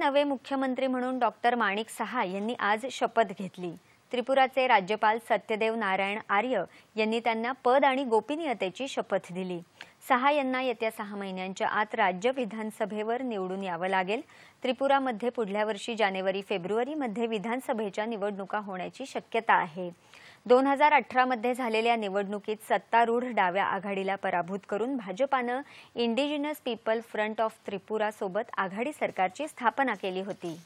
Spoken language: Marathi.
नवे मुख्यमंत्री म्हणून डॉक्टर माणिक सहा यांनी आज शपथ घेतली त्रिपुराचे राज्यपाल सत्यदेव नारायण आर्य यांनी त्यांना पद आणि गोपनीयतेची शपथ दिली सहा यांना येत्या सहा महिन्यांच्या आत राज्य विधानसभेवर निवडून यावं लागेल त्रिपुरामध्ये पुढल्या वर्षी जानेवारी फेब्रुवारीमध्ये विधानसभेच्या निवडणुका होण्याची शक्यता आहे दोन हजार अठरामध्ये झालेल्या निवडणुकीत सत्तारूढ डाव्या आघाडीला पराभूत करून भाजपानं इंडिजिनस पीपल फ्रंट ऑफ त्रिपुरासोबत आघाडी सरकारची स्थापना केली होती